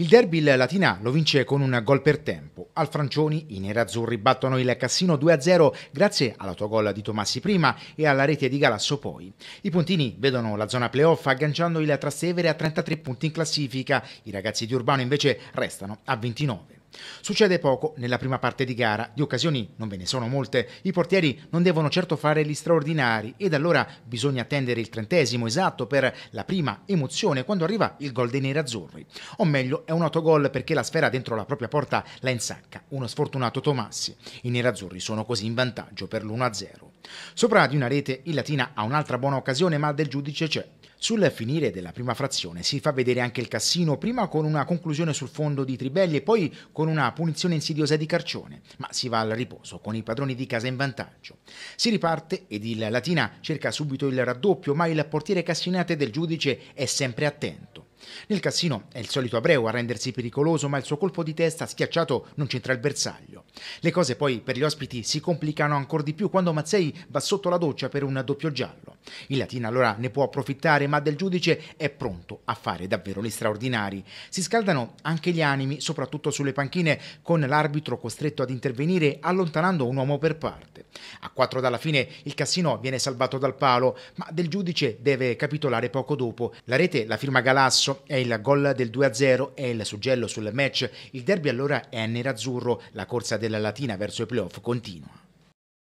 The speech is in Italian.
Il derby Latina lo vince con un gol per tempo. Al Francioni i nerazzurri battono il Cassino 2-0 grazie all'autogol di Tomassi prima e alla rete di Galasso poi. I puntini vedono la zona playoff agganciando il Trastevere a 33 punti in classifica, i ragazzi di Urbano invece restano a 29. Succede poco nella prima parte di gara, di occasioni non ve ne sono molte, i portieri non devono certo fare gli straordinari ed allora bisogna attendere il trentesimo esatto per la prima emozione quando arriva il gol dei nerazzurri. O meglio, è un autogol perché la sfera dentro la propria porta la insacca, uno sfortunato Tomassi. I nerazzurri sono così in vantaggio per l'1-0. Sopra di una rete il Latina ha un'altra buona occasione ma del giudice c'è sul finire della prima frazione si fa vedere anche il Cassino, prima con una conclusione sul fondo di Tribelli e poi con una punizione insidiosa di Carcione, ma si va al riposo con i padroni di casa in vantaggio. Si riparte ed il Latina cerca subito il raddoppio, ma il portiere Cassinate del giudice è sempre attento. Nel Cassino è il solito Abreu a rendersi pericoloso, ma il suo colpo di testa schiacciato non c'entra il bersaglio. Le cose poi per gli ospiti si complicano ancora di più quando Mazzei va sotto la doccia per un doppio giallo. Il Latina allora ne può approfittare, ma del giudice è pronto a fare davvero gli straordinari. Si scaldano anche gli animi, soprattutto sulle panchine, con l'arbitro costretto ad intervenire allontanando un uomo per parte. A quattro dalla fine il Cassino viene salvato dal palo, ma del giudice deve capitolare poco dopo. La rete la firma Galasso, è il gol del 2-0, è il suggello sul match. Il derby allora è nerazzurro, la corsa del della Latina verso i playoff continua.